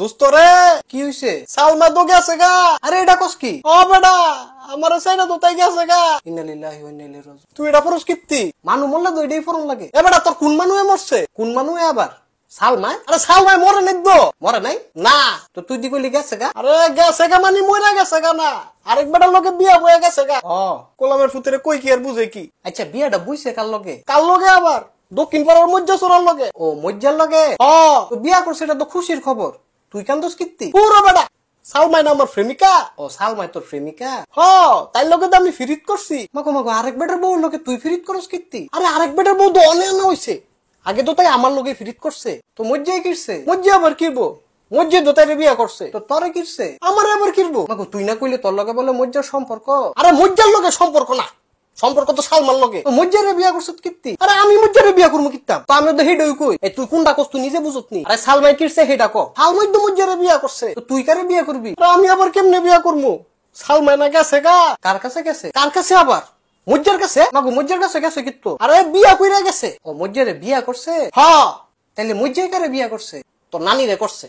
দোস্ত কি হইছে সালমা তো গেছে গা আরে এটা কস কি ও বেডা আমার সাইনা তো তাই গেছে গা ওয়া তুই এটা ফরজ কিত্তি মানু মরলে তো এটাই লাগে এ তোর কোন মানুয়ে মরছে কোন আবার আরে মরে নাই তো মরে নাই না তো তুই দি কইলি গেছে গা আরে গেছে গা মানে মরে গেছে গা না আরেক বেটা লোকে বিয়া বয়ে গেছে গা ও কোলামের ফুতরে কই কি আর বুঝে কি আচ্ছা বিয়াটা বুঝছে কাল লোকে কাল লগে আবার দক্ষিণ পাড়ার মজ্জা লগে ও মজ্জার লগে ও বিয়া করছে এটা তো খুশির খবর তুই কেন দোষ কীর্তি পুরো বেটা সালমাই না আমার প্রেমিকা ও সালমাই তোর প্রেমিকা হ তাই লগে তো আমি ফিরিত করছি মাকো মাকো আরেক বেটার বউ লোকে তুই ফিরিত করস কীর্তি আরে আরেক বেটার বউ তো অনেক আনা হয়েছে আগে তো তাই আমার লোকে ফিরিত করছে তো মজ্জাই কিরছে মজ্জা আবার কিরবো মজ্জে দোতারে বিয়া করছে তো তরে কিরছে আমার আবার কিরবো মাকো তুই না কইলে তোর লগে বলে মজ্জার সম্পর্ক আরে মজ্জার লগে সম্পর্ক না সম্পর্ক তো সালমার লগে মজ্জারে বিয়া করছো কীর্তি আরে আমি মজ্জারে বিয়া করবো কীর্তাম তো আমি তো হেডই কই এ তুই কোনটা করছ তুই নিজে বুঝতনি আরে সালমাই কিরছে হেডা ক সালমাই তো মজ্জারে বিয়া করছে তো তুই কারে বিয়া করবি আরে আমি আবার কেমনে বিয়া করবো সালমাই না গেছে গা কার কাছে গেছে কার কাছে আবার মজ্জার কাছে মাগো মজ্জার কাছে গেছে কিন্তু আরে বিয়া কইরা গেছে ও মজ্জারে বিয়া করছে হ্যাঁ তাহলে মজ্জাই কারে বিয়া করছে তো নানিরে করছে